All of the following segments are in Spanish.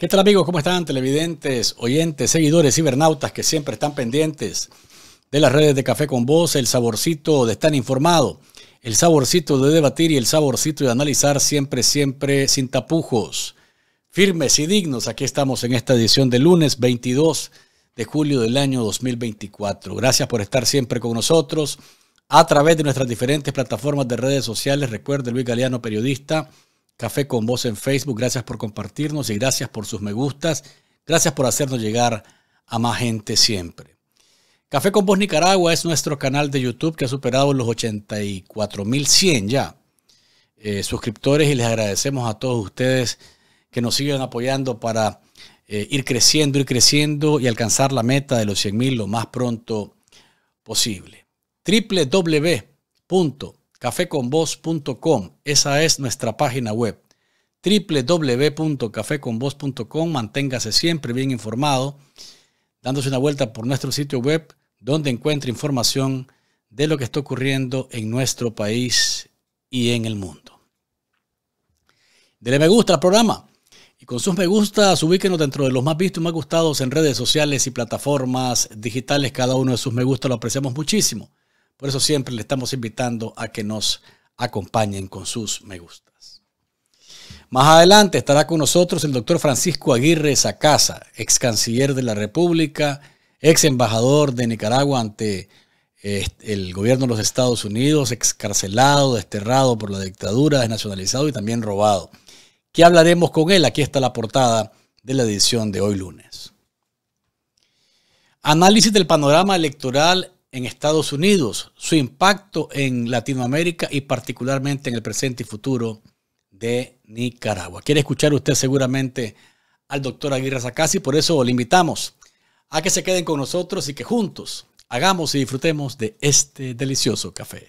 ¿Qué tal amigos? ¿Cómo están televidentes, oyentes, seguidores, cibernautas que siempre están pendientes de las redes de Café con Voz, el saborcito de estar informado, el saborcito de debatir y el saborcito de analizar siempre, siempre sin tapujos, firmes y dignos? Aquí estamos en esta edición de lunes 22 de julio del año 2024. Gracias por estar siempre con nosotros a través de nuestras diferentes plataformas de redes sociales. Recuerde Luis Galeano, periodista Café con Vos en Facebook. Gracias por compartirnos y gracias por sus me gustas. Gracias por hacernos llegar a más gente siempre. Café con Vos Nicaragua es nuestro canal de YouTube que ha superado los 84.100 ya eh, suscriptores y les agradecemos a todos ustedes que nos sigan apoyando para eh, ir creciendo, ir creciendo y alcanzar la meta de los 100.000 lo más pronto posible. www cafeconvoz.com. Esa es nuestra página web. www.cafeconvoz.com. Manténgase siempre bien informado, dándose una vuelta por nuestro sitio web, donde encuentra información de lo que está ocurriendo en nuestro país y en el mundo. Dele me gusta al programa y con sus me gustas ubíquenos dentro de los más vistos y más gustados en redes sociales y plataformas digitales. Cada uno de sus me gustas lo apreciamos muchísimo. Por eso siempre le estamos invitando a que nos acompañen con sus me gustas. Más adelante estará con nosotros el doctor Francisco Aguirre Sacasa, ex canciller de la República, ex embajador de Nicaragua ante el gobierno de los Estados Unidos, excarcelado, desterrado por la dictadura, desnacionalizado y también robado. ¿Qué hablaremos con él? Aquí está la portada de la edición de hoy lunes. Análisis del panorama electoral en Estados Unidos, su impacto en Latinoamérica y particularmente en el presente y futuro de Nicaragua. Quiere escuchar usted seguramente al doctor Aguirre Sacasi, por eso le invitamos a que se queden con nosotros y que juntos hagamos y disfrutemos de este delicioso café.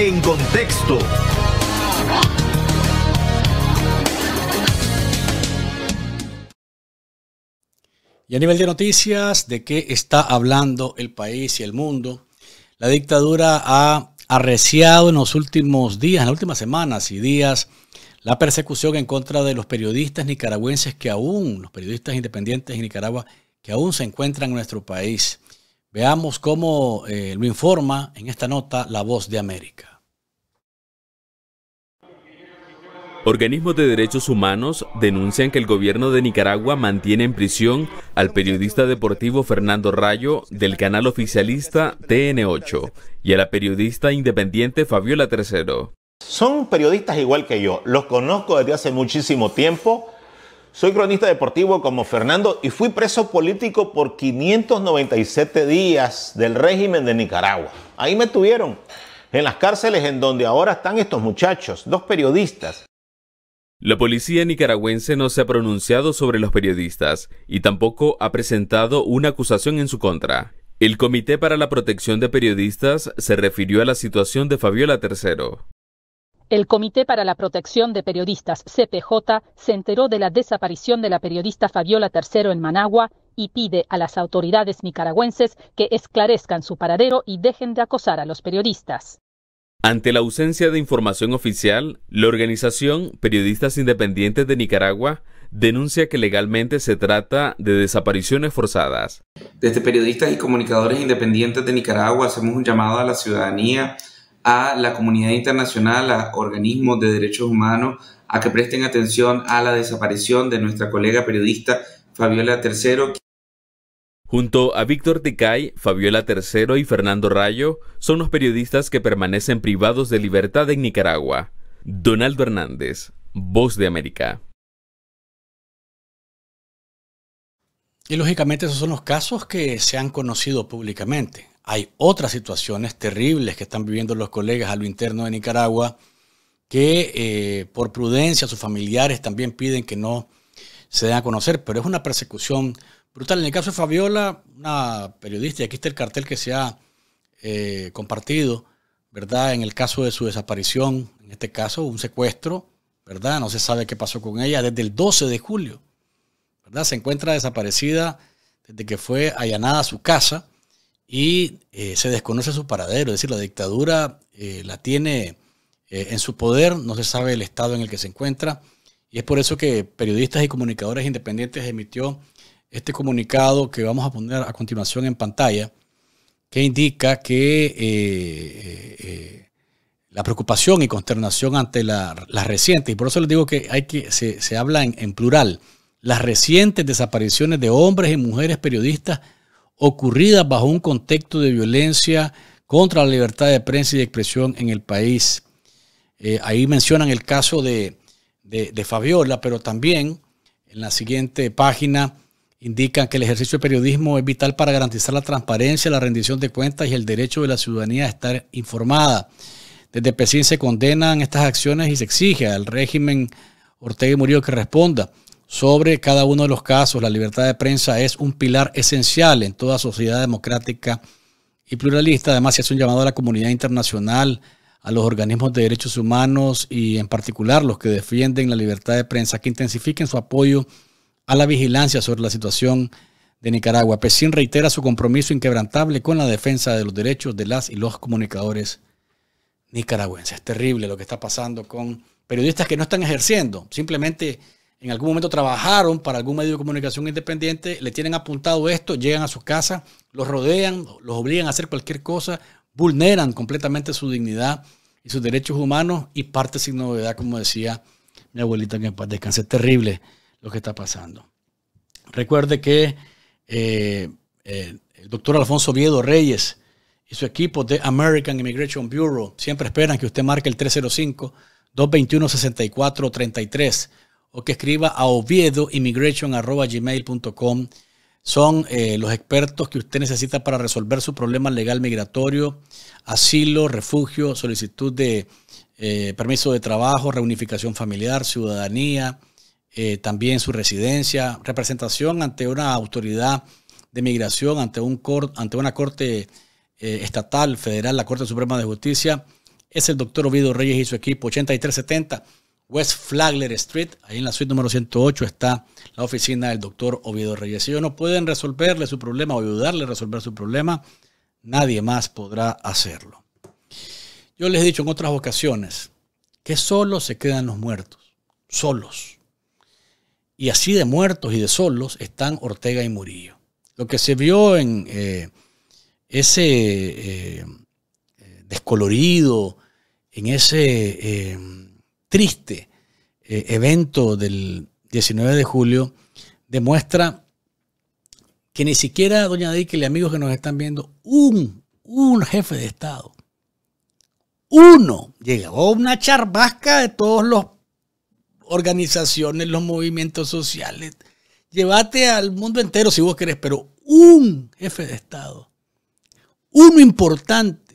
En contexto. Y a nivel de noticias, ¿de qué está hablando el país y el mundo? La dictadura ha arreciado en los últimos días, en las últimas semanas y días, la persecución en contra de los periodistas nicaragüenses que aún, los periodistas independientes en Nicaragua, que aún se encuentran en nuestro país. Veamos cómo eh, lo informa en esta nota La Voz de América. Organismos de derechos humanos denuncian que el gobierno de Nicaragua mantiene en prisión al periodista deportivo Fernando Rayo del canal oficialista TN8 y a la periodista independiente Fabiola Tercero. Son periodistas igual que yo, los conozco desde hace muchísimo tiempo, soy cronista deportivo como Fernando y fui preso político por 597 días del régimen de Nicaragua. Ahí me tuvieron, en las cárceles en donde ahora están estos muchachos, dos periodistas. La policía nicaragüense no se ha pronunciado sobre los periodistas y tampoco ha presentado una acusación en su contra. El Comité para la Protección de Periodistas se refirió a la situación de Fabiola III. El Comité para la Protección de Periodistas, CPJ, se enteró de la desaparición de la periodista Fabiola Tercero en Managua y pide a las autoridades nicaragüenses que esclarezcan su paradero y dejen de acosar a los periodistas. Ante la ausencia de información oficial, la organización Periodistas Independientes de Nicaragua denuncia que legalmente se trata de desapariciones forzadas. Desde periodistas y comunicadores independientes de Nicaragua hacemos un llamado a la ciudadanía a la comunidad internacional, a organismos de derechos humanos, a que presten atención a la desaparición de nuestra colega periodista Fabiola Tercero. Junto a Víctor Ticay, Fabiola Tercero y Fernando Rayo son los periodistas que permanecen privados de libertad en Nicaragua. Donaldo Hernández, Voz de América. Y lógicamente esos son los casos que se han conocido públicamente. Hay otras situaciones terribles que están viviendo los colegas a lo interno de Nicaragua que eh, por prudencia sus familiares también piden que no se den a conocer, pero es una persecución brutal. En el caso de Fabiola, una periodista, y aquí está el cartel que se ha eh, compartido, ¿verdad? En el caso de su desaparición, en este caso, un secuestro, ¿verdad? No se sabe qué pasó con ella desde el 12 de julio, ¿verdad? Se encuentra desaparecida desde que fue allanada a su casa y eh, se desconoce su paradero. Es decir, la dictadura eh, la tiene eh, en su poder, no se sabe el estado en el que se encuentra. Y es por eso que periodistas y comunicadores independientes emitió este comunicado que vamos a poner a continuación en pantalla, que indica que la preocupación y consternación ante la, las recientes, y por eso les digo que, hay que se, se habla en plural, las recientes desapariciones de hombres y mujeres periodistas ocurridas bajo un contexto de violencia contra la libertad de prensa y de expresión en el país. Eh, ahí mencionan el caso de, Fabiola, pero también en la siguiente página indican que el ejercicio de periodismo es vital para garantizar la transparencia, la rendición de cuentas y el derecho de la ciudadanía a estar informada. Desde Pesín se condenan estas acciones y se exige al régimen Ortega y Murillo que responda sobre cada uno de los casos. La libertad de prensa es un pilar esencial en toda sociedad democrática y pluralista. Además, se hace un llamado a la comunidad internacional, a los organismos de derechos humanos y en particular los que defienden la libertad de prensa, que intensifiquen su apoyo a la vigilancia sobre la situación de Nicaragua. pesín reitera su compromiso inquebrantable con la defensa de los derechos de las y los comunicadores nicaragüenses. Es terrible lo que está pasando con periodistas que no están ejerciendo, simplemente en algún momento trabajaron para algún medio de comunicación independiente, le tienen apuntado esto, llegan a su casa, los rodean, los obligan a hacer cualquier cosa, vulneran completamente su dignidad y sus derechos humanos y parte sin novedad, como decía mi abuelita que en paz descanse. Terrible lo que está pasando. Recuerde que eh, eh, el doctor Alfonso Viedo Reyes y su equipo de American Immigration Bureau siempre esperan que usted marque el 305 221 6433 o que escriba a oviedoimmigration.gmail.com. Son eh, los expertos que usted necesita para resolver su problema legal migratorio, asilo, refugio, solicitud de eh, permiso de trabajo, reunificación familiar, ciudadanía, eh, también su residencia, representación ante una autoridad de migración, ante, un ante una corte estatal, federal, la Corte Suprema de Justicia. Es el doctor Oviedo Reyes y su equipo 8370. West Flagler Street. Ahí en la suite número 108 está la oficina del doctor Oviedo Reyes. Si ellos no pueden resolverle su problema o ayudarle a resolver su problema, nadie más podrá hacerlo. Yo les he dicho en otras ocasiones que solos se quedan los muertos, solos. Y así de muertos y de solos están Ortega y Murillo. Lo que se vio en eh, ese eh, eh, descolorido, en ese triste eh, evento del 19 de julio demuestra que ni siquiera doña Dike y amigos que nos están viendo, un, un jefe de Estado, uno, llegó una charvasca de todos los organizaciones, los movimientos sociales. Llévate al mundo entero si vos querés, pero un jefe de Estado, uno importante,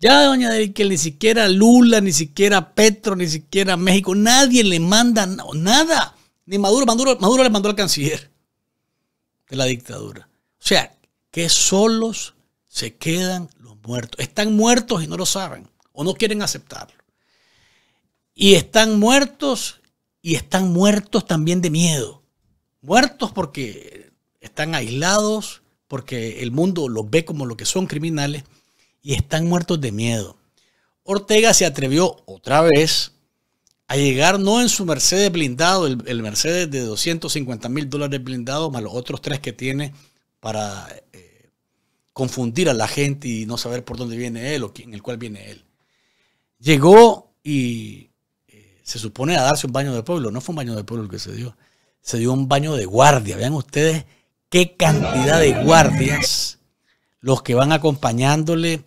ya, doña David, que ni siquiera Lula, ni siquiera Petro, ni siquiera México, nadie le manda nada. Ni Maduro, Maduro, Maduro le mandó al canciller de la dictadura. O sea, que solos se quedan los muertos. Están muertos y no lo saben, o no quieren aceptarlo. Y están muertos y están muertos también de miedo. Muertos porque están aislados, porque el mundo los ve como lo que son criminales y están muertos de miedo. Ortega se atrevió otra vez a llegar no en su Mercedes blindado, el, Mercedes de 250 mil dólares blindado, más los otros tres que tiene para eh, confundir a la gente y no saber por dónde viene él o en el cual viene él. Llegó y eh, se supone a darse un baño de pueblo. No fue un baño de pueblo el que se dio. Se dio un baño de guardia. Vean ustedes qué cantidad de guardias los que van acompañándole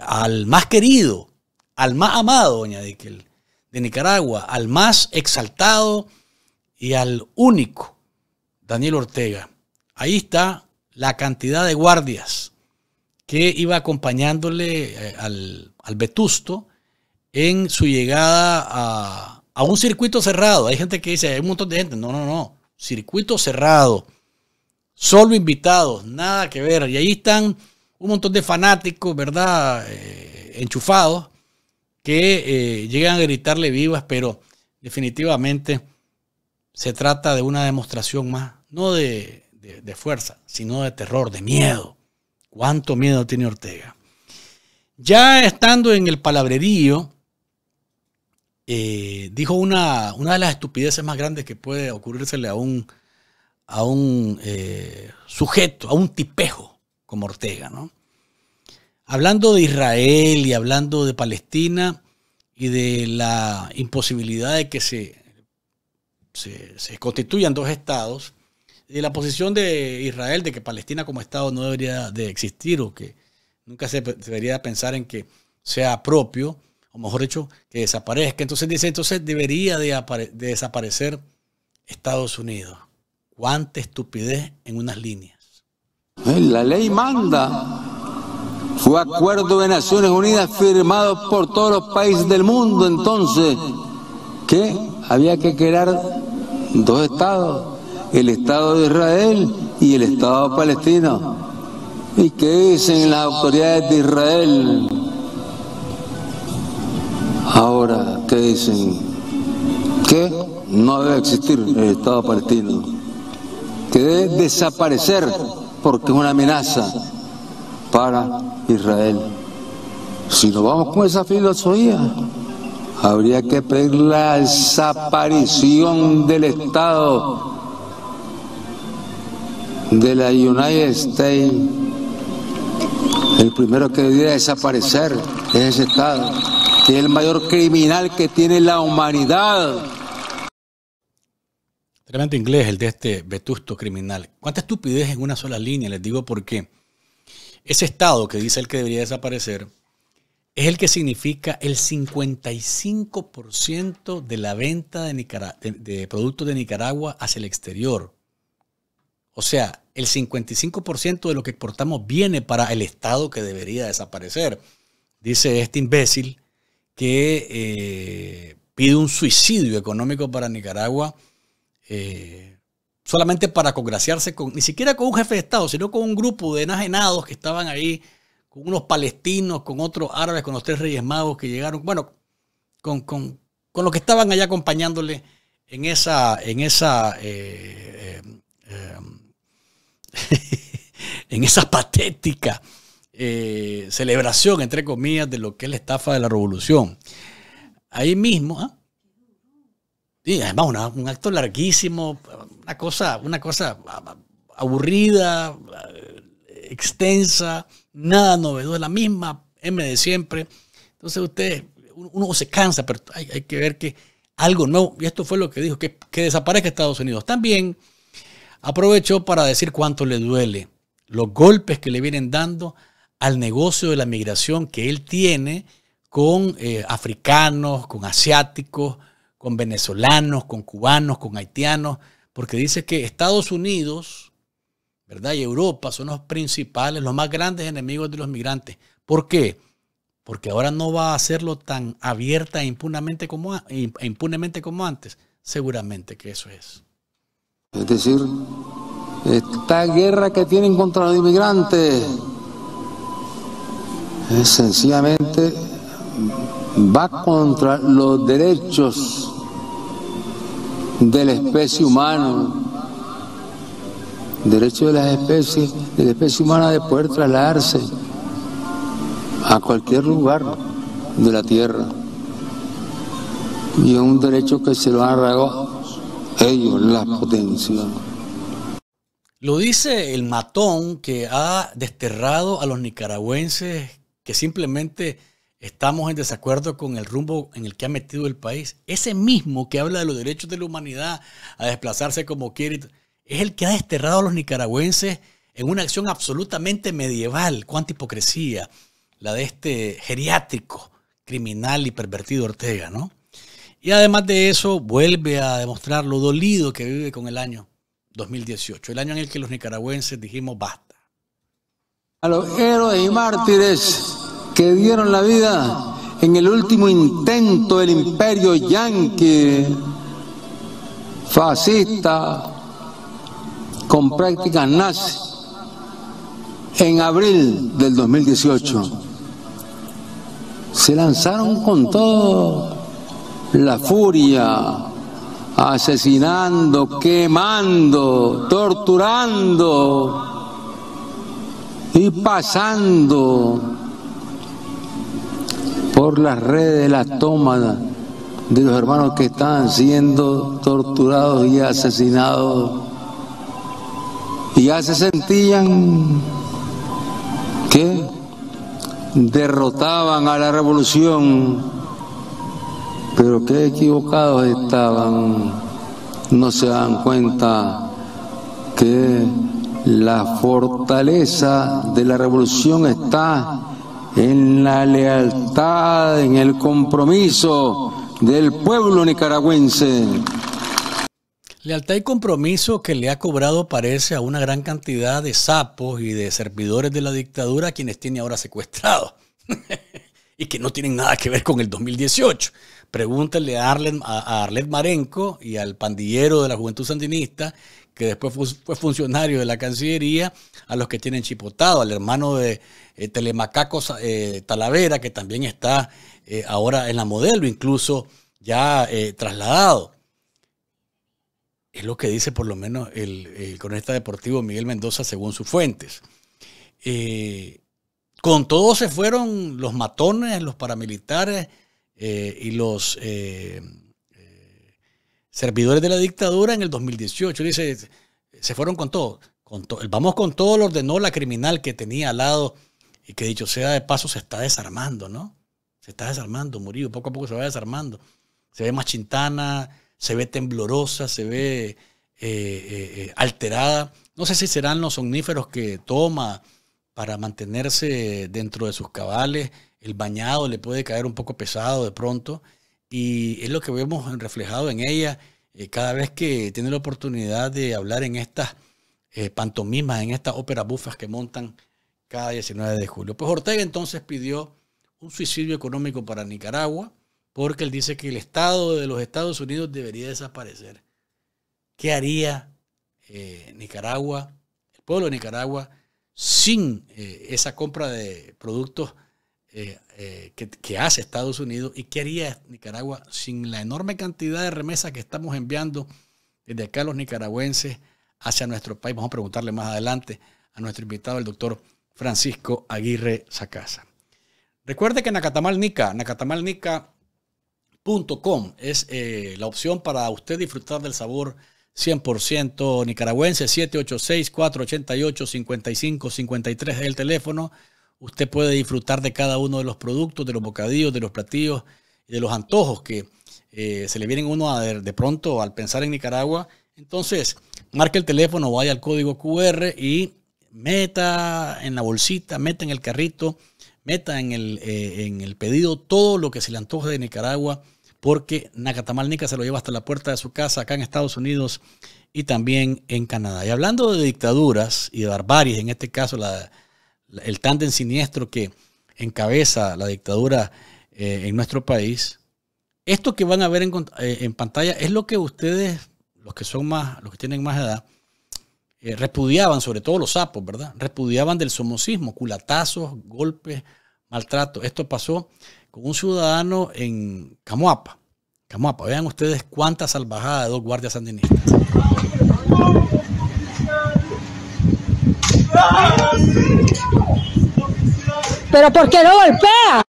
al más querido, al más amado, doña que de Nicaragua, al más exaltado y al único, Daniel Ortega. Ahí está la cantidad de guardias que iba acompañándole eh, al, al Vetusto en su llegada a, a, un circuito cerrado. Hay gente que dice, hay un montón de gente. No, no, no. Circuito cerrado. Solo invitados, nada que ver. Y ahí están un montón de fanáticos, ¿verdad? Eh, enchufados, que eh, llegan a gritarle vivas, pero definitivamente se trata de una demostración más, no de, de, fuerza, sino de terror, de miedo. ¿Cuánto miedo tiene Ortega? Ya estando en el palabrerío, eh, dijo una, de las estupideces más grandes que puede ocurrírsele a un, a un sujeto, a un tipejo como Ortega. ¿no? Hablando de Israel y hablando de Palestina y de la imposibilidad de que se, se, constituyan dos estados, de la posición de Israel de que Palestina como estado no debería de existir o que nunca se debería pensar en que sea propio, o mejor dicho, que desaparezca. Entonces dice, entonces debería de desaparecer Estados Unidos. Cuánta estupidez en unas líneas. La ley manda. Fue acuerdo de Naciones Unidas firmado por todos los países del mundo entonces que había que crear dos estados, el Estado de Israel y el Estado palestino. ¿Y qué dicen las autoridades de Israel? Ahora, ¿qué dicen? Que no debe existir el Estado palestino, que debe desaparecer porque es una amenaza para Israel. Si nos vamos con esa filosofía, habría que pedir la desaparición del Estado de la United States. El primero que debería desaparecer es ese Estado, que es el mayor criminal que tiene la humanidad. Tremendo inglés el de este vetusto criminal. Cuánta estupidez en una sola línea, les digo por qué. ese Estado que dice el que debería desaparecer es el que significa el 55% de la venta de, productos de Nicaragua hacia el exterior. O sea, el 55% de lo que exportamos viene para el Estado que debería desaparecer. Dice este imbécil que eh, pide un suicidio económico para Nicaragua eh, solamente para congraciarse con, ni siquiera con un jefe de Estado, sino con un grupo de enajenados que estaban ahí, con unos palestinos, con otros árabes, con los tres reyes magos que llegaron, bueno, con, los que estaban allá acompañándole en esa, en esa, eh, eh, em, en esa patética celebración, entre comillas, de lo que es la estafa de la revolución. Ahí mismo, ¿ah? Y además un acto larguísimo, una cosa, una cosa ah, ah, aburrida, eh, extensa, nada novedoso, la misma M de siempre. Entonces usted, uno se cansa, pero hay, que ver que algo nuevo, y esto fue lo que dijo, que, desaparezca Estados Unidos. También aprovechó para decir cuánto le duele los golpes que le vienen dando al negocio de la migración que él tiene con eh, africanos, con asiáticos, con venezolanos, con cubanos, con haitianos, porque dice que Estados Unidos, ¿verdad? Y Europa son los principales, los más grandes enemigos de los migrantes. ¿Por qué? Porque ahora no va a hacerlo tan abierta e como, e impunemente como antes. Seguramente que eso es. Es decir, esta guerra que tienen contra los inmigrantes es sencillamente va contra los derechos de la especie humana, derecho de las especies, de la especie humana de poder trasladarse a cualquier lugar de la tierra. Y es un derecho que se lo han arraigado ellos, las potencias. Lo dice el matón que ha desterrado a los nicaragüenses que simplemente estamos en desacuerdo con el rumbo en el que ha metido el país. Ese mismo que habla de los derechos de la humanidad a desplazarse como quiere, es el que ha desterrado a los nicaragüenses en una acción absolutamente medieval. Cuánta hipocresía, la de este geriátrico, criminal y pervertido Ortega, ¿no? Y además de eso, vuelve a demostrar lo dolido que vive con el año 2018, el año en el que los nicaragüenses dijimos basta. A los héroes y mártires que dieron la vida en el último intento del imperio yanqui, fascista, con prácticas nazis, en abril del 2018. Se lanzaron con todo la furia, asesinando, quemando, torturando y pasando por las redes de las tomadas de los hermanos que estaban siendo torturados y asesinados. Y ya se sentían que derrotaban a la revolución, pero qué equivocados estaban, no se dan cuenta que la fortaleza de la revolución está en la lealtad, en el compromiso del pueblo nicaragüense. Lealtad y compromiso que le ha cobrado, parece, a una gran cantidad de sapos y de servidores de la dictadura, quienes tiene ahora secuestrado. y que no tienen nada que ver con el 2018. Pregúntale a Arlet, a Arlet Marenco y al pandillero de la Juventud Sandinista que después fue, funcionario de la Cancillería, a los que tienen chipotado, al hermano de eh, Telemacaco eh, Talavera, que también está eh, ahora en la modelo, incluso ya trasladado. Es lo que dice por lo menos el, el deportivo Miguel Mendoza según sus fuentes. con todo se fueron los matones, los paramilitares y los servidores de la dictadura en el 2018. Dice, se fueron con todo. Con Vamos con todo, lo ordenó la criminal que tenía al lado y que dicho sea de paso se está desarmando, ¿no? Se está desarmando, Murillo, poco a poco se va desarmando. Se ve más chintana, se ve temblorosa, se ve eh, eh, eh, alterada. No sé si serán los somníferos que toma para mantenerse dentro de sus cabales. El bañado le puede caer un poco pesado de pronto y es lo que vemos reflejado en ella eh, cada vez que tiene la oportunidad de hablar en estas eh, pantomimas, en estas óperas bufas que montan cada 19 de julio. Pues Ortega entonces pidió un suicidio económico para Nicaragua porque él dice que el Estado de los Estados Unidos debería desaparecer. ¿Qué haría eh, Nicaragua, el pueblo de Nicaragua, sin esa compra de productos? eh, eh que, hace Estados Unidos y qué haría Nicaragua sin la enorme cantidad de remesas que estamos enviando desde acá los nicaragüenses hacia nuestro país. Vamos a preguntarle más adelante a nuestro invitado, el doctor Francisco Aguirre Sacasa. Recuerde que Nacatamal nacatamalnica.com es eh, la opción para usted disfrutar del sabor 100% nicaragüense. 786-488-5553 es el teléfono. Usted puede disfrutar de cada uno de los productos, de los bocadillos, de los platillos y de los antojos que eh, se le vienen uno a de, de pronto al pensar en Nicaragua. Entonces, marque el teléfono, vaya al código QR y meta en la bolsita, meta en el carrito, meta eh, en el, pedido todo lo que se le antoje de Nicaragua, porque Nacatamalnica se lo lleva hasta la puerta de su casa acá en Estados Unidos y también en Canadá. Y hablando de dictaduras y de barbaries, en este caso la el tándem siniestro que encabeza la dictadura eh, en nuestro país, esto que van a ver eh, en, pantalla es lo que ustedes, los que son más, los que tienen más edad, eh, repudiaban, sobre todo los sapos, ¿verdad? Repudiaban del somocismo, culatazos, golpes, maltrato. Esto pasó con un ciudadano en Camuapa. Camuapa, vean ustedes cuánta salvajada de dos guardias sandinistas. Pero ¿por qué no golpea?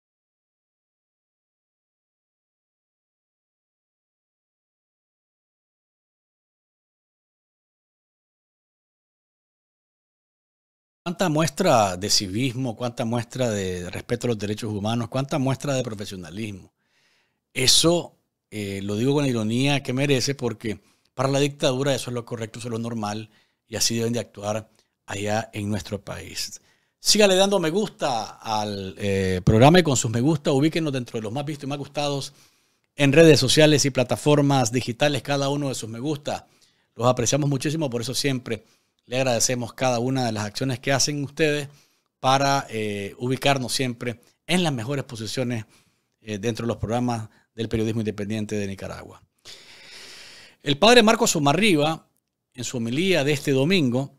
¿Cuánta muestra de civismo, cuánta muestra de respeto a los derechos humanos, cuánta muestra de profesionalismo? Eso eh, lo digo con la ironía que merece porque para la dictadura eso es lo correcto, eso es lo normal y así deben de actuar allá en nuestro país. Sígale dando me gusta al eh, programa y con sus me gusta ubíquenos dentro de los más vistos y más gustados en redes sociales y plataformas digitales, cada uno de sus me gusta. Los apreciamos muchísimo, por eso siempre le agradecemos cada una de las acciones que hacen ustedes para eh, ubicarnos siempre en las mejores posiciones eh, dentro de los programas del periodismo independiente de Nicaragua. El padre Marcos Sumarriba, en su homilía de este domingo,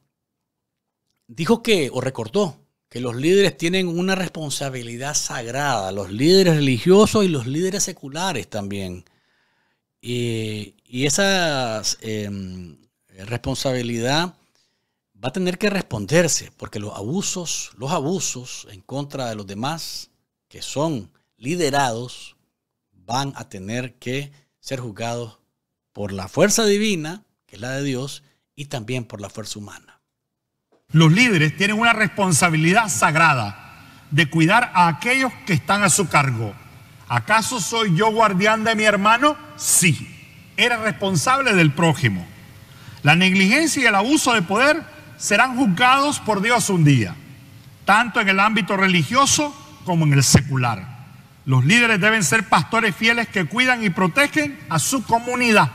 dijo que, o recordó, que los líderes tienen una responsabilidad sagrada, los líderes religiosos y los líderes seculares también. Y, esa em, responsabilidad va a tener que responderse, porque los abusos, los abusos en contra de los demás que son liderados, van a tener que ser juzgados por la fuerza divina, que es la de Dios, y también por la fuerza humana. Los líderes tienen una responsabilidad sagrada de cuidar a aquellos que están a su cargo. ¿Acaso soy yo guardián de mi hermano? Sí, era responsable del prójimo. La negligencia y el abuso de poder serán juzgados por Dios un día, tanto en el ámbito religioso como en el secular. Los líderes deben ser pastores fieles que cuidan y protegen a su comunidad.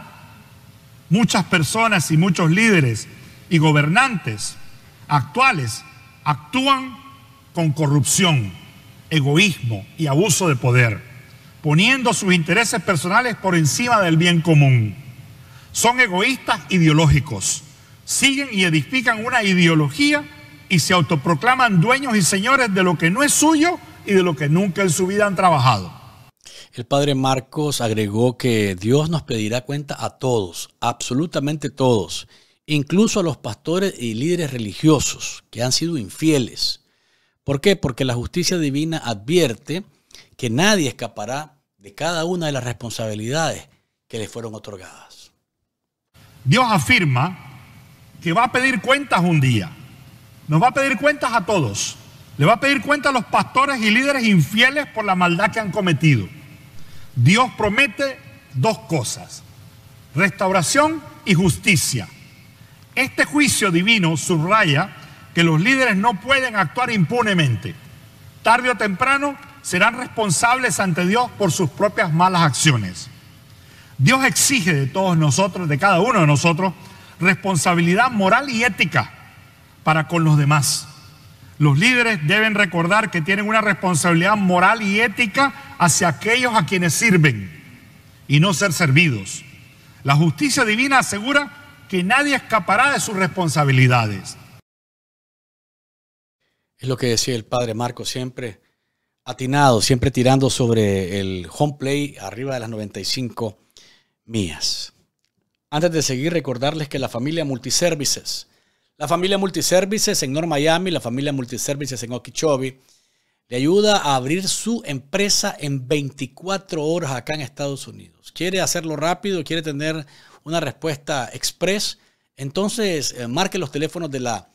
Muchas personas y muchos líderes y gobernantes actuales actúan con corrupción, egoísmo y abuso de poder, poniendo sus intereses personales por encima del bien común. Son egoístas ideológicos, siguen y edifican una ideología y se autoproclaman dueños y señores de lo que no es suyo y de lo que nunca en su vida han trabajado. El padre Marcos agregó que Dios nos pedirá cuenta a todos, absolutamente todos, incluso a los pastores y líderes religiosos que han sido infieles. ¿Por qué? Porque la justicia divina advierte que nadie escapará de cada una de las responsabilidades que le fueron otorgadas. Dios afirma que va a pedir cuentas un día. Nos va a pedir cuentas a todos. Le va a pedir cuentas a los pastores y líderes infieles por la maldad que han cometido. Dios promete dos cosas, restauración y justicia. Este juicio divino subraya que los líderes no pueden actuar impunemente. Tarde o temprano serán responsables ante Dios por sus propias malas acciones. Dios exige de todos nosotros, de cada uno de nosotros, responsabilidad moral y ética para con los demás. Los líderes deben recordar que tienen una responsabilidad moral y ética hacia aquellos a quienes sirven y no ser servidos. La justicia divina asegura que nadie escapará de sus responsabilidades. Es lo que decía el padre Marco siempre, atinado, siempre tirando sobre el home play arriba de las 95 mías. Antes de seguir, recordarles que la familia Multiservices, la familia Multiservices en North Miami, la familia Multiservices en Okeechobee, le ayuda a abrir su empresa en 24 horas acá en Estados Unidos. Quiere hacerlo rápido, quiere tener una respuesta express, entonces eh, marque los teléfonos de la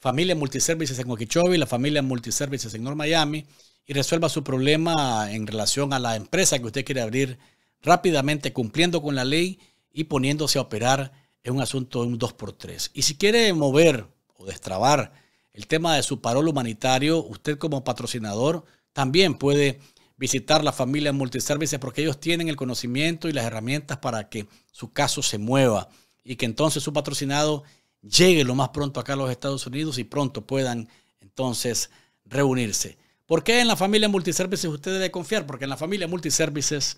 familia Multiservices en Okeechobee, la familia Multiservices en North Miami y resuelva su problema en relación a la empresa que usted quiere abrir rápidamente, cumpliendo con la ley y poniéndose a operar en un asunto de un 2x3. Y si quiere mover o destrabar el tema de su parol humanitario, usted como patrocinador también puede visitar la familia multiservices porque ellos tienen el conocimiento y las herramientas para que su caso se mueva y que entonces su patrocinado llegue lo más pronto acá a los Estados Unidos y pronto puedan entonces reunirse. ¿Por qué en la familia multiservices usted debe confiar? Porque en la familia multiservices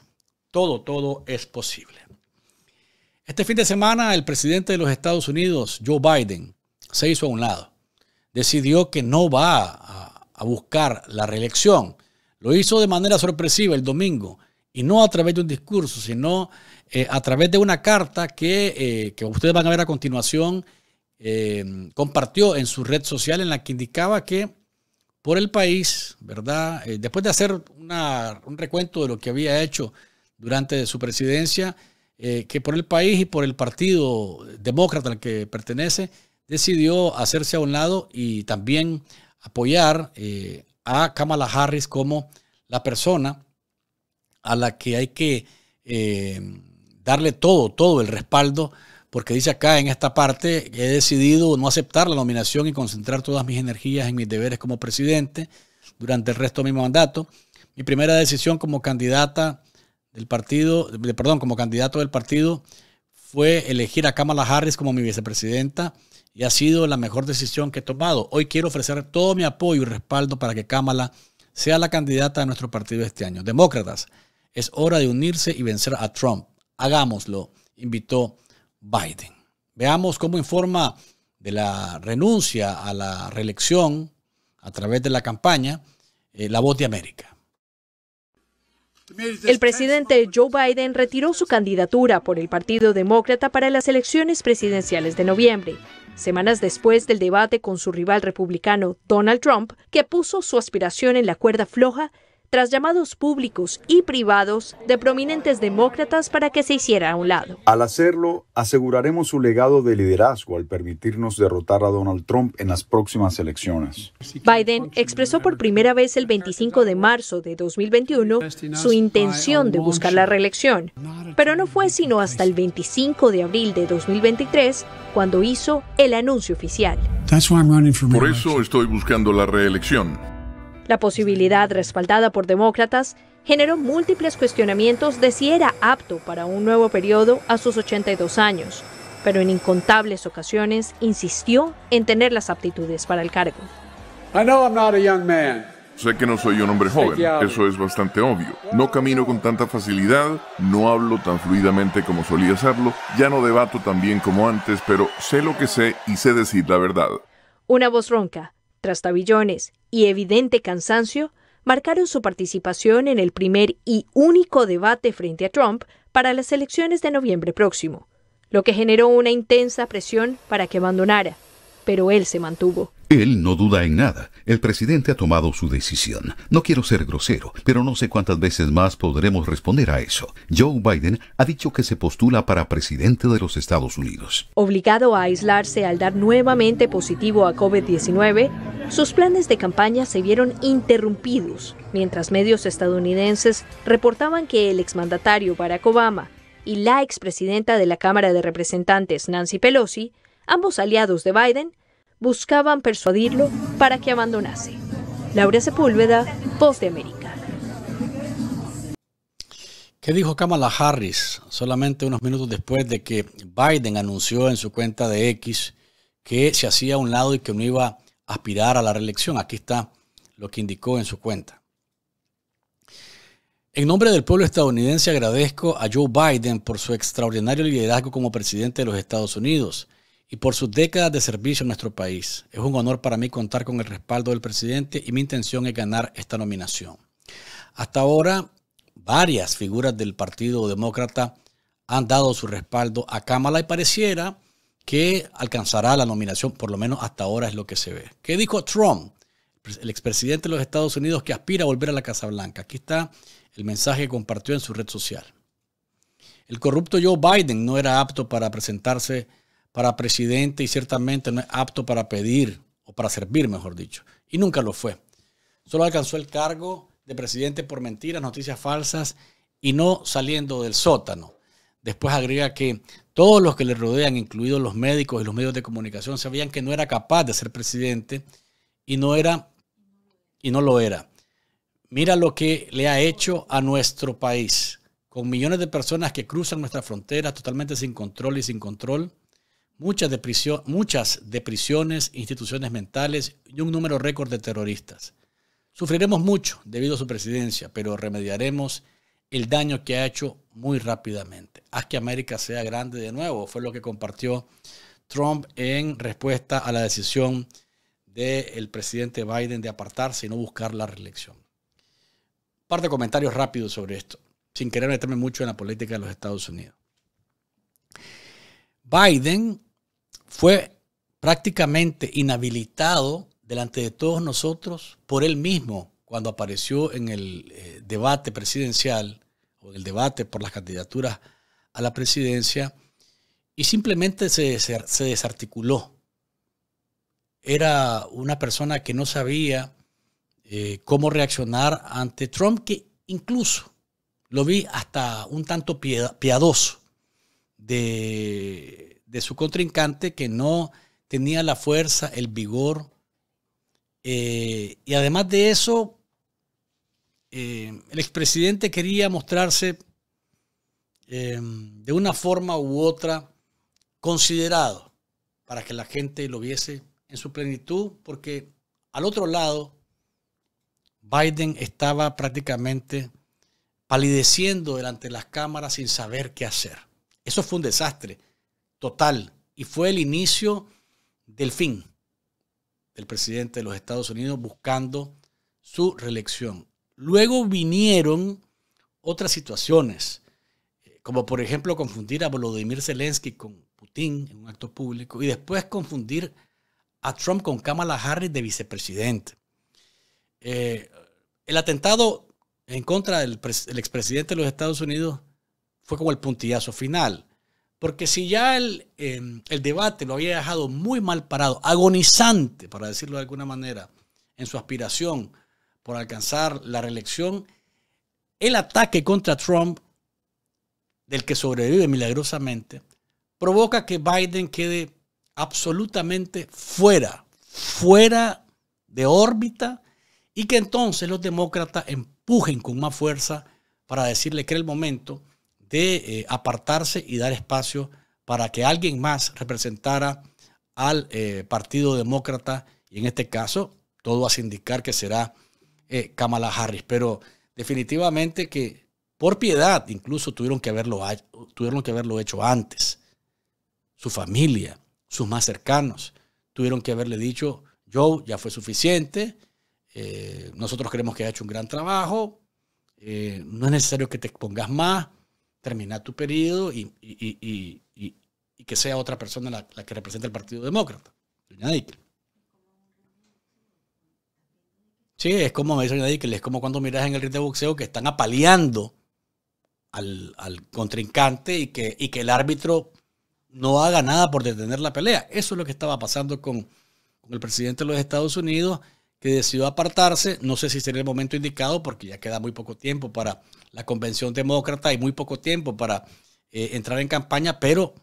todo, todo es posible. Este fin de semana el presidente de los Estados Unidos, Joe Biden, se hizo a un lado. Decidió que no va a buscar la reelección. Lo hizo de manera sorpresiva el domingo y no a través de un discurso, sino eh, a través de una carta eh, que, ustedes van a ver a continuación, eh, compartió en su red social en la que indicaba que por el país, ¿verdad? después de hacer un recuento de lo que había hecho durante su presidencia, que por el país y por el partido demócrata al que pertenece, decidió hacerse a un lado y también apoyar a Kamala Harris como la persona a la que hay que eh, darle todo, todo el respaldo, porque dice acá en esta parte que he decidido no aceptar la nominación y concentrar todas mis energías en mis deberes como presidente durante el resto de mi mandato. Mi primera decisión como candidata del partido, perdón, como candidato del partido fue elegir a Kamala Harris como mi vicepresidenta y ha sido la mejor decisión que he tomado. Hoy quiero ofrecer todo mi apoyo y respaldo para que Kamala sea la candidata de nuestro partido este año. Demócratas, es hora de unirse y vencer a Trump. Hagámoslo, invitó Biden. Veamos cómo informa de la renuncia a la reelección a través de la campaña eh, La Voz de América. El presidente Joe Biden retiró su candidatura por el Partido Demócrata para las elecciones presidenciales de noviembre semanas después del debate con su rival republicano Donald Trump, que puso su aspiración en la cuerda floja tras llamados públicos y privados de prominentes demócratas para que se hiciera a un lado. Al hacerlo, aseguraremos su legado de liderazgo al permitirnos derrotar a Donald Trump en las próximas elecciones. Biden expresó por primera vez el 25 de marzo de 2021 su intención de buscar la reelección, pero no fue sino hasta el 25 de abril de 2023 cuando hizo el anuncio oficial. Por eso estoy buscando la reelección. La posibilidad, respaldada por demócratas, generó múltiples cuestionamientos de si era apto para un nuevo periodo a sus 82 años, pero en incontables ocasiones insistió en tener las aptitudes para el cargo. Sé que no soy un hombre joven, eso es bastante obvio. No camino con tanta facilidad, no hablo tan fluidamente como solía hacerlo, ya no debato tan bien como antes, pero sé lo que sé y sé decir la verdad. Una voz ronca, trastabillones y evidente cansancio marcaron su participación en el primer y único debate frente a Trump para las elecciones de noviembre próximo, lo que generó una intensa presión para que abandonara pero él se mantuvo. Él no duda en nada. El presidente ha tomado su decisión. No quiero ser grosero, pero no sé cuántas veces más podremos responder a eso. Joe Biden ha dicho que se postula para presidente de los Estados Unidos. Obligado a aislarse al dar nuevamente positivo a COVID-19, sus planes de campaña se vieron interrumpidos, mientras medios estadounidenses reportaban que el exmandatario Barack Obama y la expresidenta de la Cámara de Representantes, Nancy Pelosi, ambos aliados de Biden, buscaban persuadirlo para que abandonase. Laura Sepúlveda, Voz de América. ¿Qué dijo Kamala Harris solamente unos minutos después de que Biden anunció en su cuenta de X que se hacía a un lado y que no iba a aspirar a la reelección? Aquí está lo que indicó en su cuenta. En nombre del pueblo estadounidense agradezco a Joe Biden por su extraordinario liderazgo como presidente de los Estados Unidos y por sus décadas de servicio a nuestro país. Es un honor para mí contar con el respaldo del presidente y mi intención es ganar esta nominación. Hasta ahora, varias figuras del Partido Demócrata han dado su respaldo a Kamala y pareciera que alcanzará la nominación, por lo menos hasta ahora es lo que se ve. ¿Qué dijo Trump, el expresidente de los Estados Unidos que aspira a volver a la Casa Blanca? Aquí está el mensaje que compartió en su red social. El corrupto Joe Biden no era apto para presentarse para presidente y ciertamente no es apto para pedir o para servir, mejor dicho. Y nunca lo fue. Solo alcanzó el cargo de presidente por mentiras, noticias falsas y no saliendo del sótano. Después agrega que todos los que le rodean, incluidos los médicos y los medios de comunicación, sabían que no era capaz de ser presidente y no era y no lo era. Mira lo que le ha hecho a nuestro país, con millones de personas que cruzan nuestra frontera totalmente sin control y sin control muchas, depresiones, muchas depresiones, instituciones mentales y un número récord de terroristas. Sufriremos mucho debido a su presidencia, pero remediaremos el daño que ha hecho muy rápidamente. Haz que América sea grande de nuevo, fue lo que compartió Trump en respuesta a la decisión del presidente Biden de apartarse y no buscar la reelección. Un par de comentarios rápidos sobre esto, sin querer meterme mucho en la política de los Estados Unidos. Biden fue prácticamente inhabilitado delante de todos nosotros por él mismo cuando apareció en el eh, debate presidencial o en el debate por las candidaturas a la presidencia y simplemente se, desarticuló. Era una persona que no sabía eh, cómo reaccionar ante Trump, que incluso lo vi hasta un tanto piadoso de de su contrincante que no tenía la fuerza, el vigor. Eh, y además de eso, eh, el expresidente quería mostrarse eh, de una forma u otra considerado para que la gente lo viese en su plenitud, porque al otro lado, Biden estaba prácticamente palideciendo delante de las cámaras sin saber qué hacer. Eso fue un desastre total y fue el inicio del fin del presidente de los Estados Unidos buscando su reelección. Luego vinieron otras situaciones, eh, como por ejemplo confundir a Volodymyr Zelensky con Putin en un acto público y después confundir a Trump con Kamala Harris de vicepresidente. Eh, el atentado en contra del, del expresidente de los Estados Unidos fue como el puntillazo final. Porque si ya em, el, debate lo había dejado muy mal parado, agonizante, para decirlo de alguna manera, en su aspiración por alcanzar la reelección, el ataque contra Trump, del que sobrevive milagrosamente, provoca que Biden quede absolutamente fuera, fuera de órbita, y que entonces los demócratas empujen con más fuerza para decirle que era el momento de eh, apartarse y dar espacio para que alguien más representara al eh, Partido Demócrata y en este caso todo a indicar que será eh, Kamala Harris. Pero definitivamente que por piedad incluso tuvieron que, haberlo, tuvieron que haberlo hecho antes. Su familia, sus más cercanos, tuvieron que haberle dicho, Joe, ya fue suficiente, nosotros creemos que ha hecho un gran trabajo, no es necesario que te expongas más, terminar tu periodo y, y, y, y que sea otra persona la, que represente el Partido Demócrata. Doña Sí, es como me dice es como cuando miras en el ring de boxeo que están apaleando al, contrincante y que, y que el árbitro no haga nada por detener la pelea. Eso es lo que estaba pasando con, con el presidente de los Estados Unidos que decidió apartarse. No sé si sería el momento indicado porque ya queda muy poco tiempo para la convención demócrata y muy poco tiempo para eh, entrar en campaña, pero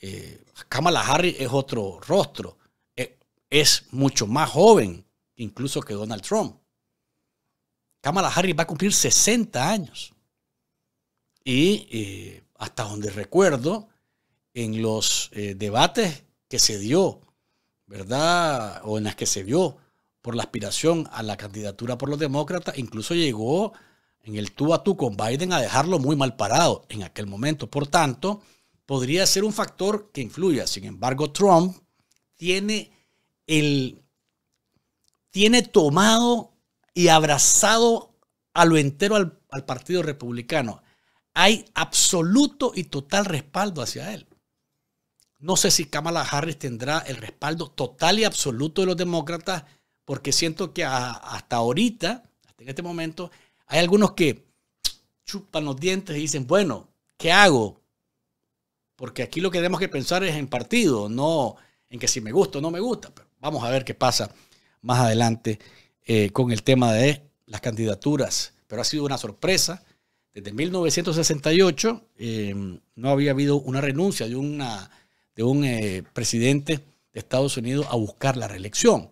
eh, Kamala Harris es otro rostro. Eh, es mucho más joven incluso que Donald Trump. Kamala Harris va a cumplir 60 años. Y hasta donde recuerdo, en los debates que se dio, ¿verdad? O en las que se vio por la aspiración a la candidatura por los demócratas, incluso llegó en el tú a tú con Biden a dejarlo muy mal parado en aquel momento. Por tanto, podría ser un factor que influya. Sin embargo, Trump tiene tiene tomado y abrazado a lo entero al, al Partido Republicano. Hay absoluto y total respaldo hacia él. No sé si Kamala Harris tendrá el respaldo total y absoluto de los demócratas, porque siento que hasta ahorita, hasta en este momento, hay algunos que chupan los dientes y dicen, bueno, ¿qué hago? Porque aquí lo que tenemos que pensar es en partido, no en que si me gusta o no me gusta. Pero vamos a ver qué pasa más adelante eh, con el tema de las candidaturas. Pero ha sido una sorpresa. Desde 1968 em, no había habido una renuncia de, un eh, presidente de Estados Unidos a buscar la reelección.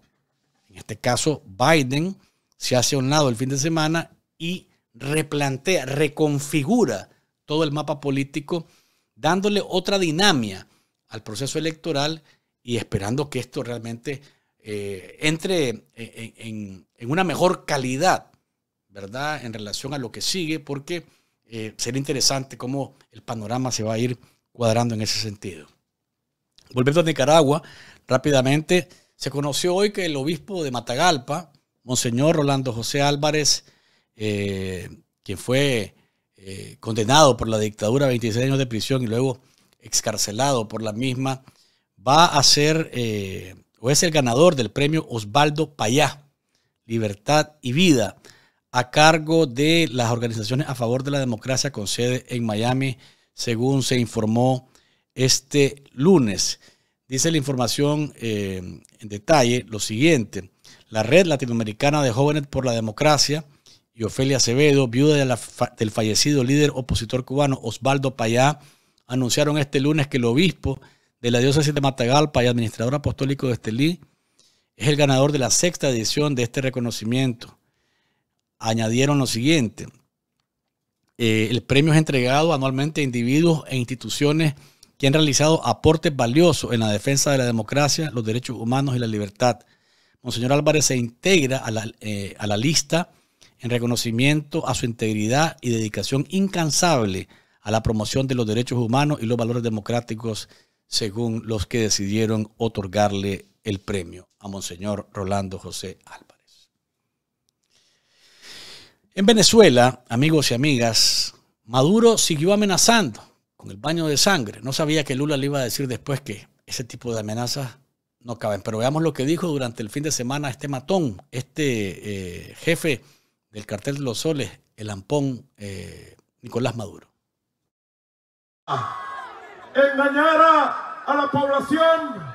En este caso, Biden se hace a un lado el fin de semana y replantea, reconfigura todo el mapa político, dándole otra dinámica al proceso electoral y esperando que esto realmente eh, entre en, una mejor calidad, ¿verdad? En relación a lo que sigue, porque eh, será interesante cómo el panorama se va a ir cuadrando en ese sentido. Volviendo a Nicaragua, rápidamente, se conoció hoy que el obispo de Matagalpa, Monseñor Rolando José Álvarez, eh, quien fue eh, condenado por la dictadura a 26 años de prisión y luego excarcelado por la misma, va a ser eh, o es el ganador del premio Osvaldo Payá, Libertad y Vida, a cargo de las organizaciones a favor de la democracia con sede en Miami, según se informó este lunes. Dice la información eh, en detalle lo siguiente. La Red Latinoamericana de Jóvenes por la Democracia y Ofelia Acevedo, viuda del fallecido líder opositor cubano Osvaldo Payá, anunciaron este lunes que el obispo de la diócesis de Matagalpa y administrador apostólico de Estelí es el ganador de la sexta edición de este reconocimiento. Añadieron lo siguiente. Eh, el premio es entregado anualmente a individuos e instituciones que han realizado aportes valiosos en la defensa de la democracia, los derechos humanos y la libertad. Monseñor Álvarez se integra a la, eh, a la lista en reconocimiento a su integridad y dedicación incansable a la promoción de los derechos humanos y los valores democráticos, según los que decidieron otorgarle el premio a Monseñor Rolando José Álvarez. En Venezuela, amigos y amigas, Maduro siguió amenazando con el baño de sangre. No sabía que Lula le iba a decir después que ese tipo de amenazas no caben. Pero veamos lo que dijo durante el fin de semana este matón, este eh, jefe del cartel de los soles, el ampón eh, Nicolás Maduro. Ah. engañara a, a la población.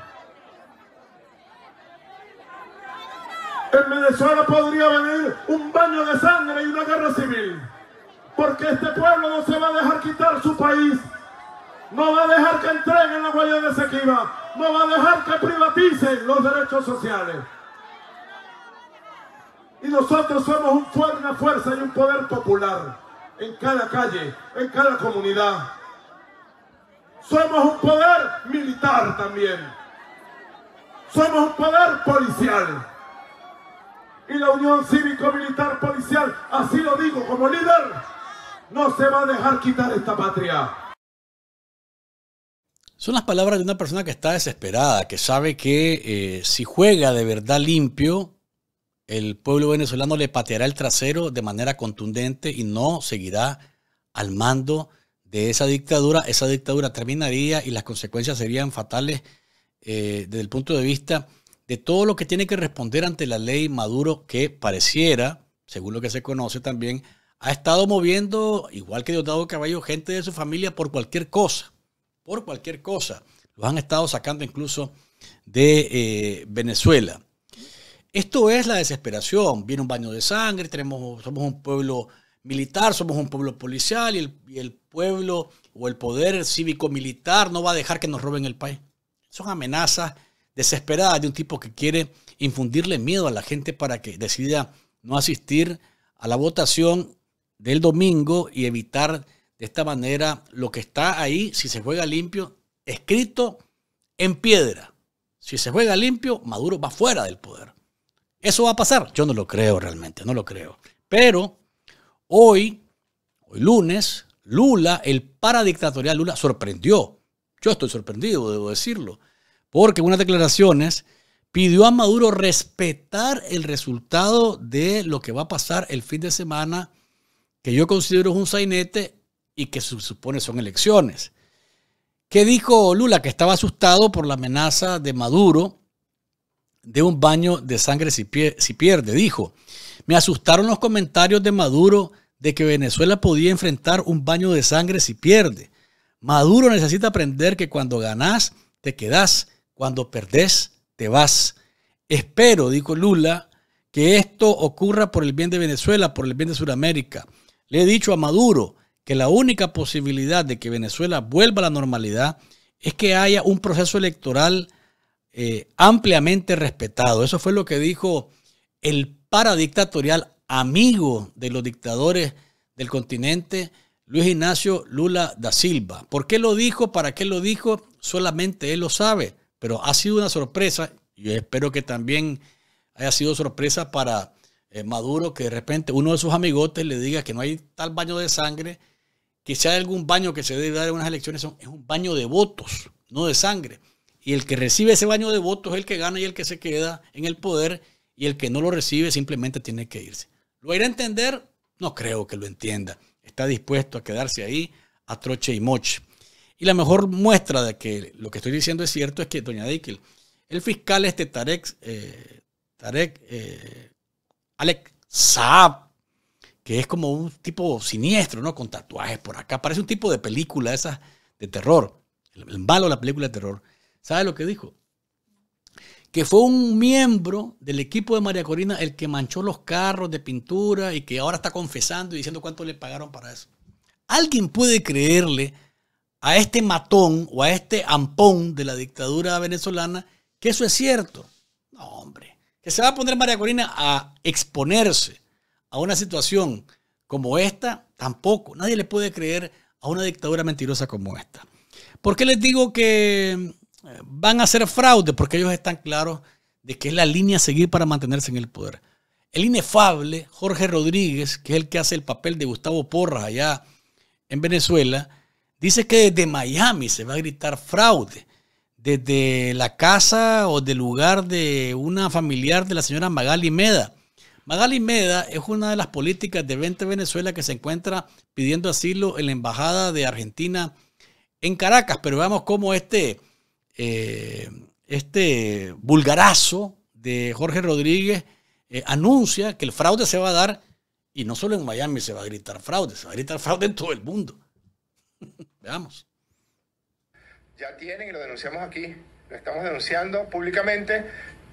En Venezuela podría venir un baño de sangre y una guerra civil. Porque este pueblo no se va a dejar quitar su país no va a dejar que entreguen la huella de Sequiba, no va a dejar que privaticen los derechos sociales. Y nosotros somos una fuerza y un poder popular en cada calle, en cada comunidad. Somos un poder militar también. Somos un poder policial. Y la Unión Cívico-Militar Policial, así lo digo como líder, no se va a dejar quitar esta patria. Son las palabras de una persona que está desesperada, que sabe que eh, si juega de verdad limpio, el pueblo venezolano le pateará el trasero de manera contundente y no seguirá al mando de esa dictadura. Esa dictadura terminaría y las consecuencias serían fatales eh, desde el punto de vista de todo lo que tiene que responder ante la ley Maduro que pareciera, según lo que se conoce también, ha estado moviendo, igual que Diosdado Caballo, gente de su familia por cualquier cosa por cualquier cosa. Los han estado sacando incluso de eh, Venezuela. Esto es la desesperación. Viene un baño de sangre, tenemos, somos un pueblo militar, somos un pueblo policial y el, y el pueblo o el poder cívico-militar no va a dejar que nos roben el país. Son amenazas desesperadas de un tipo que quiere infundirle miedo a la gente para que decida no asistir a la votación del domingo y evitar de esta manera, lo que está ahí, si se juega limpio, escrito en piedra. Si se juega limpio, Maduro va fuera del poder. ¿Eso va a pasar? Yo no lo creo realmente, no lo creo. Pero hoy, hoy lunes, Lula, el paradictatorial Lula, sorprendió. Yo estoy sorprendido, debo decirlo. Porque en unas declaraciones pidió a Maduro respetar el resultado de lo que va a pasar el fin de semana, que yo considero un sainete y que se supone son elecciones. ¿Qué dijo Lula? Que estaba asustado por la amenaza de Maduro de un baño de sangre si, pierde. Dijo, me asustaron los comentarios de Maduro de que Venezuela podía enfrentar un baño de sangre si pierde. Maduro necesita aprender que cuando ganás, te quedás, cuando perdés, te vas. Espero, dijo Lula, que esto ocurra por el bien de Venezuela, por el bien de Sudamérica. Le he dicho a Maduro que la única posibilidad de que Venezuela vuelva a la normalidad es que haya un proceso electoral eh, ampliamente respetado. Eso fue lo que dijo el paradictatorial amigo de los dictadores del continente, Luis Ignacio Lula da Silva. ¿Por qué lo dijo? ¿Para qué lo dijo? Solamente él lo sabe, pero ha sido una sorpresa. Yo espero que también haya sido sorpresa para eh, Maduro que de repente uno de sus amigotes le diga que no hay tal baño de sangre que hay algún baño que se debe dar en unas elecciones, es un baño de votos, no de sangre. Y el que recibe ese baño de votos es el que gana y el que se queda en el poder, y el que no lo recibe simplemente tiene que irse. ¿Lo irá a entender? No creo que lo entienda. Está dispuesto a quedarse ahí a troche y moche. Y la mejor muestra de que lo que estoy diciendo es cierto es que, doña Dickel, el fiscal este Tarek, eh, eh, Alex Saab, que es como un tipo siniestro, ¿no? Con tatuajes por acá. Parece un tipo de película esa de terror. El, el malo de la película de terror. ¿Sabe lo que dijo? que fue un miembro del equipo de María Corina el que manchó los carros de pintura y que ahora está confesando y diciendo cuánto le pagaron para eso. ¿Alguien puede creerle a este matón o a este ampón de la dictadura venezolana que eso es cierto? No, hombre. Que se va a poner María Corina a exponerse a una situación como esta, tampoco. Nadie le puede creer a una dictadura mentirosa como esta. ¿Por qué les digo que eh, van a hacer fraude? Porque ellos están claros de que es la línea a seguir para mantenerse en el poder. El inefable Jorge Rodríguez, que es el que hace el papel de Gustavo Porras allá en Venezuela, dice que desde Miami se va a gritar fraude. Desde la casa o del lugar de una familiar de la señora Magali Meda Magali Meda es una de las políticas de 20 Venezuela que se encuentra pidiendo asilo en la Embajada de Argentina en Caracas. Pero veamos cómo este, eh, este vulgarazo de Jorge Rodríguez eh, anuncia que el fraude se va a dar y no solo en Miami se va a gritar fraude, se va a gritar fraude en todo el mundo. veamos. Ya tienen y lo denunciamos aquí. Lo estamos denunciando públicamente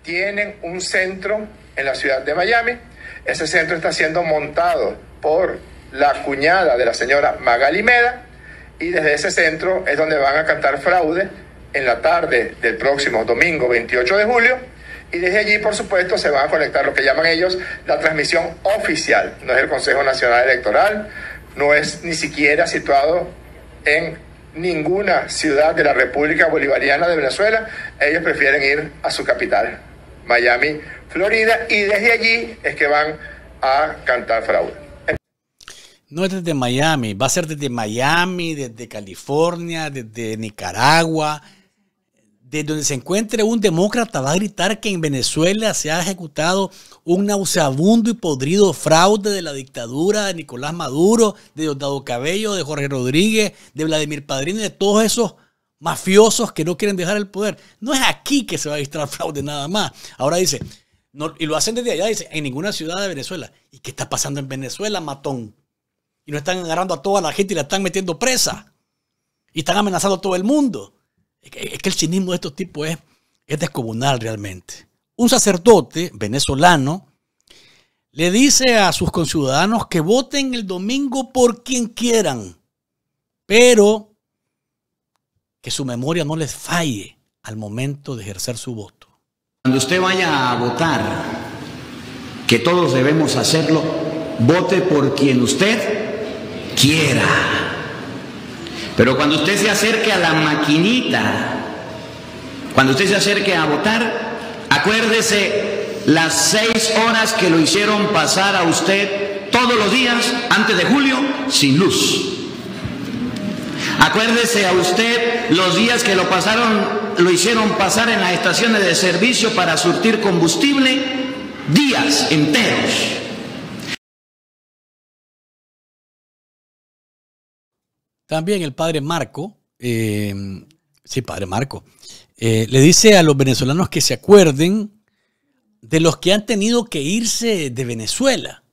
tienen un centro en la ciudad de Miami. Ese centro está siendo montado por la cuñada de la señora Magali Meda y desde ese centro es donde van a cantar fraude en la tarde del próximo domingo 28 de julio y desde allí, por supuesto, se van a conectar lo que llaman ellos la transmisión oficial. No es el Consejo Nacional Electoral, no es ni siquiera situado en ninguna ciudad de la República Bolivariana de Venezuela. Ellos prefieren ir a su capital. Miami, Florida, y desde allí es que van a cantar fraude. No es desde Miami, va a ser desde Miami, desde California, desde Nicaragua. Desde donde se encuentre un demócrata va a gritar que en Venezuela se ha ejecutado un nauseabundo y podrido fraude de la dictadura de Nicolás Maduro, de Diosdado Cabello, de Jorge Rodríguez, de Vladimir Padrino, de todos esos mafiosos que no quieren dejar el poder. No es aquí que se va a registrar fraude nada más. Ahora dice, y lo hacen desde allá, dice, en ninguna ciudad de Venezuela. ¿Y qué está pasando en Venezuela, matón? Y no están agarrando a toda la gente y la están metiendo presa. Y están amenazando a todo el mundo. Es que, el cinismo de estos tipos es, es descomunal realmente. Un sacerdote venezolano le dice a sus conciudadanos que voten el domingo por quien quieran, pero que su memoria no les falle al momento de ejercer su voto. Cuando usted vaya a votar, que todos debemos hacerlo, vote por quien usted quiera. Pero cuando usted se acerque a la maquinita, cuando usted se acerque a votar, acuérdese las seis horas que lo hicieron pasar a usted todos los días antes de julio sin luz. Acuérdese a usted los días que lo pasaron, lo hicieron pasar en las estaciones de servicio para surtir combustible, días enteros. También el padre Marco, eh, sí, padre Marco, eh, le dice a los venezolanos que se acuerden de los que han tenido que irse de Venezuela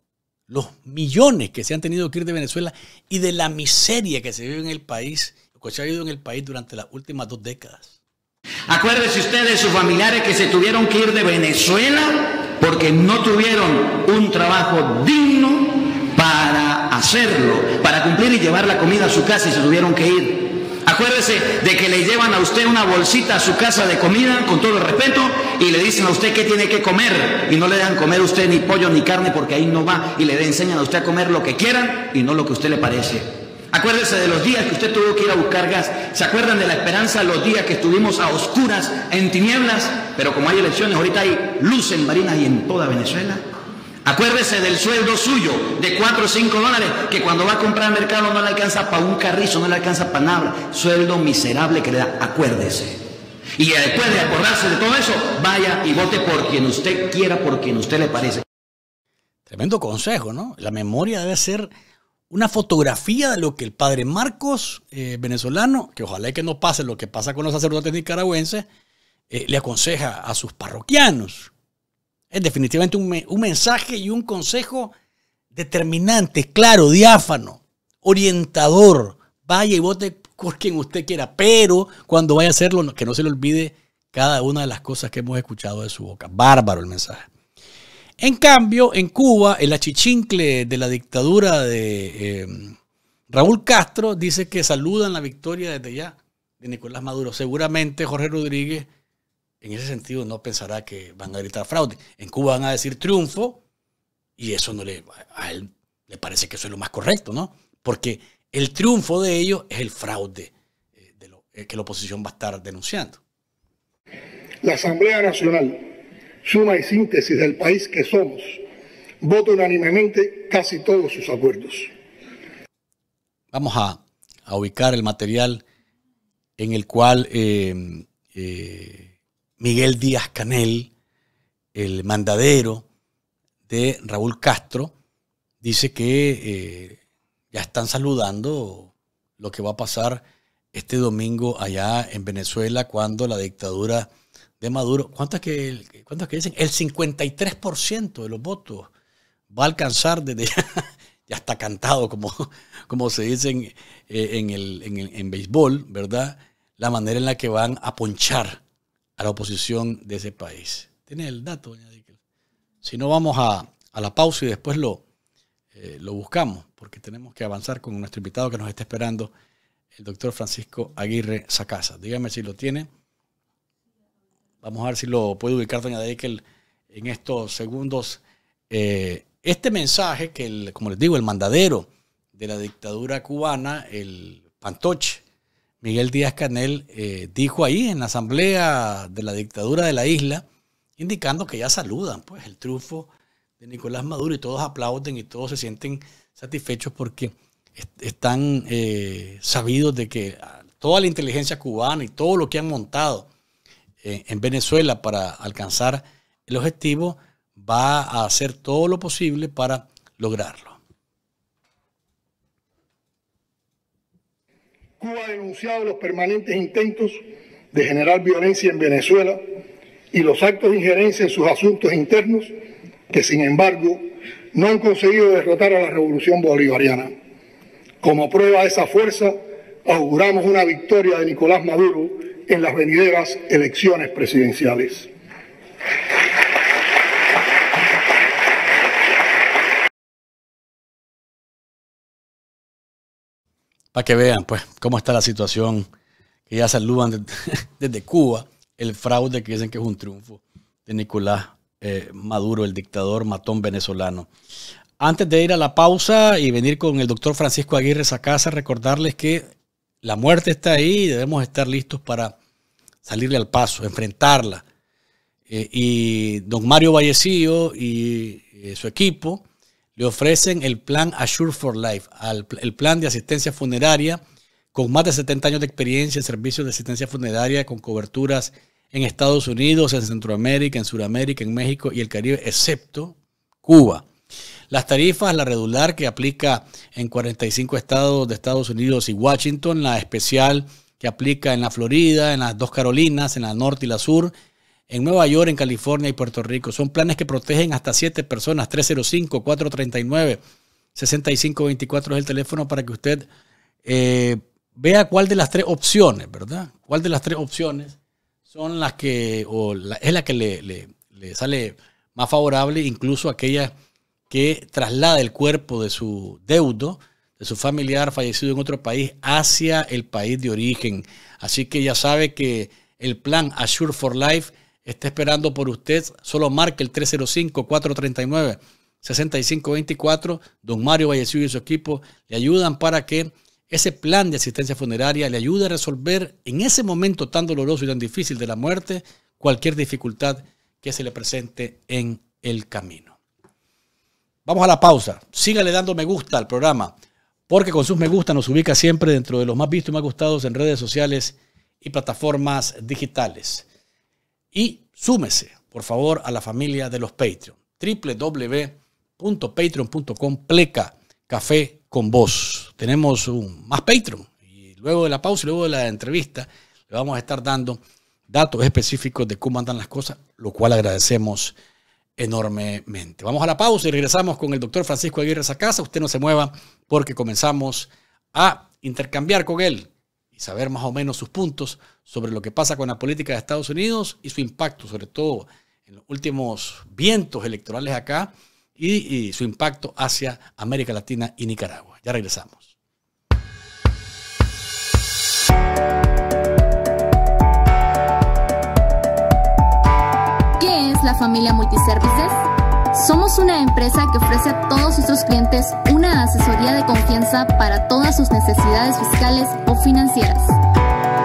los millones que se han tenido que ir de Venezuela y de la miseria que se vive en el país, que se ha vivido en el país durante las últimas dos décadas. Acuérdese ustedes, de sus familiares que se tuvieron que ir de Venezuela porque no tuvieron un trabajo digno para hacerlo, para cumplir y llevar la comida a su casa y se tuvieron que ir. Acuérdese de que le llevan a usted una bolsita a su casa de comida, con todo el respeto, y le dicen a usted qué tiene que comer, y no le dan comer a usted ni pollo ni carne porque ahí no va, y le enseñan a usted a comer lo que quieran y no lo que a usted le parece. Acuérdese de los días que usted tuvo que ir a buscar gas. ¿Se acuerdan de la esperanza los días que estuvimos a oscuras, en tinieblas? Pero como hay elecciones, ahorita hay luz en Marina y en toda Venezuela. Acuérdese del sueldo suyo de 4 o 5 dólares, que cuando va a comprar al mercado no le alcanza para un carrizo, no le alcanza para nada. Sueldo miserable que le da, acuérdese. Y después de acordarse de todo eso, vaya y vote por quien usted quiera, por quien usted le parece. Tremendo consejo, ¿no? La memoria debe ser una fotografía de lo que el padre Marcos, eh, venezolano, que ojalá que no pase lo que pasa con los sacerdotes nicaragüenses, eh, le aconseja a sus parroquianos. Es definitivamente un, mensaje y un consejo determinante, claro, diáfano, orientador. Vaya y vote por quien usted quiera, pero cuando vaya a hacerlo, que no se le olvide cada una de las cosas que hemos escuchado de su boca. Bárbaro el mensaje. En cambio, en Cuba, el achichincle de la dictadura de em, Raúl Castro dice que saludan la victoria desde ya de Nicolás Maduro. Seguramente Jorge Rodríguez en ese sentido no pensará que van a gritar fraude. En Cuba van a decir triunfo y eso no le, a él le parece que eso es lo más correcto, ¿no? Porque el triunfo de ellos es el fraude eh, eh, que la oposición va a estar denunciando. La Asamblea Nacional, suma y síntesis del país que somos, vota unánimemente casi todos sus acuerdos. Vamos a, ubicar el material en el cual eh, Miguel Díaz Canel, el mandadero de Raúl Castro, dice que eh, ya están saludando lo que va a pasar este domingo allá en Venezuela cuando la dictadura de Maduro, ¿cuántas que, que dicen? El 53% de los votos va a alcanzar desde ya, ya está cantado, como, como se dice eh, en, el, en béisbol, ¿verdad? La manera en la que van a ponchar a la oposición de ese país. ¿Tiene el dato, doña Si no, vamos a, la pausa y después lo, eh, lo buscamos, porque tenemos que avanzar con nuestro invitado que nos está esperando, el doctor Francisco Aguirre Sacasa. Dígame si lo tiene. Vamos a ver si lo puede ubicar, doña Deikel en estos segundos. Eh, este mensaje que, el, como les digo, el mandadero de la dictadura cubana, el Pantoche, Miguel Díaz Canel eh, dijo ahí en la asamblea de la dictadura de la isla, indicando que ya saludan pues el triunfo de Nicolás Maduro y todos aplauden y todos se sienten satisfechos porque están eh, sabidos de que toda la inteligencia cubana y todo lo que han montado eh, en Venezuela para alcanzar el objetivo va a hacer todo lo posible para lograrlo. Cuba ha denunciado los permanentes intentos de generar violencia en Venezuela y los actos de injerencia en sus asuntos internos que, sin embargo, no han conseguido derrotar a la revolución bolivariana. Como prueba de esa fuerza, auguramos una victoria de Nicolás Maduro en las venideras elecciones presidenciales. para que vean pues cómo está la situación, que ya saludan desde, Cuba el fraude que dicen que es un triunfo de Nicolás eh, Maduro, el dictador matón venezolano. Antes de ir a la pausa y venir con el doctor Francisco Aguirre a casa, recordarles que la muerte está ahí y debemos estar listos para salirle al paso, enfrentarla. Eh, y don Mario Vallecillo y eh, su equipo le ofrecen el plan Assure for Life, el plan de asistencia funeraria con más de 70 años de experiencia en servicios de asistencia funeraria con coberturas en Estados Unidos, en Centroamérica, en Sudamérica, en México y el Caribe, excepto Cuba. Las tarifas, la regular que aplica en 45 estados de Estados Unidos y Washington, la especial que aplica en la Florida, en las dos Carolinas, en la norte y la sur, en Nueva York, en California y Puerto Rico. Son planes que protegen hasta siete personas. 305-439-6524 es el teléfono para que usted eh, vea cuál de las tres opciones, ¿verdad? Cuál de las tres opciones son las que, o es la que le, sale más favorable, incluso aquella que traslada el cuerpo de su deudo, de su familiar fallecido en otro país, hacia el país de origen. Así que ya sabe que el plan Assure for Life está esperando por usted. Solo marque el 305-439-6524. Don Mario Valleciu y su equipo le ayudan para que ese plan de asistencia funeraria le ayude a resolver en ese momento tan doloroso y tan difícil de la muerte cualquier dificultad que se le presente en el camino. Vamos a la pausa. Sígale dando me gusta al programa, porque con sus me gusta nos ubica siempre dentro de los más vistos y más gustados en redes sociales y plataformas digitales. Y súmese, por favor, a la familia de los Patreon. www.patreon.com pleca café con vos. Tenemos un, más Patreon. Y luego de la pausa y luego de la entrevista, le vamos a estar dando datos específicos de cómo andan las cosas, lo cual agradecemos enormemente. Vamos a la pausa y regresamos con el doctor Francisco Aguirre Sacasa. Usted no se mueva porque comenzamos a intercambiar con él y saber más o menos sus puntos sobre lo que pasa con la política de Estados Unidos y su impacto, sobre todo en los últimos vientos electorales acá y, su impacto hacia América Latina y Nicaragua. Ya regresamos. ¿Qué es la familia Multiservices? Somos una empresa que ofrece a todos nuestros clientes una asesoría de confianza para todas sus necesidades fiscales o financieras